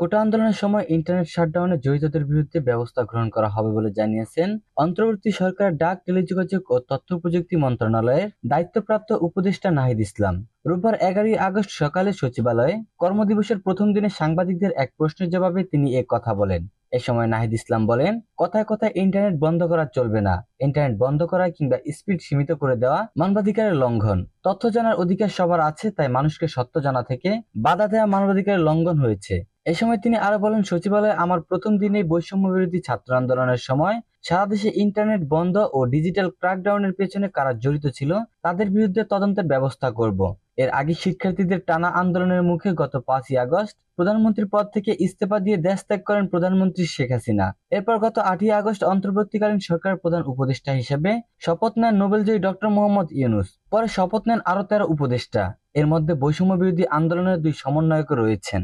কোটা আন্দোলনের সময় ইন্টারনেট শাটডাউনে জড়িতদের বিরুদ্ধে ব্যবস্থা গ্রহণ করা হবে বলে জানিয়েছেন অন্তর্বর্তী সরকার ডাক টেলিযোগাযোগ ও তথ্য প্রযুক্তি মন্ত্রণালয়ের দায়িত্বপ্রাপ্ত উপদেষ্টা নাহিদ ইসলাম রোববার এগারোই আগস্ট সকালে সচিবালয়ে কর্মদিবসের প্রথম দিনে সাংবাদিকদের এক প্রশ্নের জবাবে তিনি এ কথা বলেন এ সময় নাহিদ ইসলাম বলেন কথায় কথায় ইন্টারনেট বন্ধ করা চলবে না ইন্টারনেট বন্ধ করা কিংবা স্পিড সীমিত করে দেওয়া মানবাধিকারের লঙ্ঘন তথ্য জানার অধিকার সবার আছে তাই মানুষকে সত্য জানা থেকে বাধা দেওয়া মানবাধিকারের লঙ্ঘন হয়েছে এ সময় তিনি আরো বলেন সচিবালয়ে আমার প্রথম দিনে বৈষম্য বিরোধী ছাত্র আন্দোলনের সময় সারা দেশে ইন্টারনেট বন্ধ ও ডিজিটাল ক্র্যাকডাউনের পেছনে কারা জড়িত ছিল তাদের বিরুদ্ধে তদন্তের ব্যবস্থা করব এর আগে শিক্ষার্থীদের টানা আন্দোলনের মুখে গত পাঁচই আগস্ট প্রধানমন্ত্রীর পদ থেকে ইস্তফা দিয়ে দেশ ত্যাগ করেন প্রধানমন্ত্রী শেখ হাসিনা এরপর গত আটই আগস্ট অন্তর্বর্তীকালীন সরকার প্রধান উপদেষ্টা হিসেবে শপথ নেন নোবেলজয়ী ডক্টর মোহাম্মদ ইউনুস পরে শপথ নেন আরো তেরো উপদেষ্টা এর মধ্যে বৈষম্য বিরোধী আন্দোলনের দুই সমন্বয়ক রয়েছেন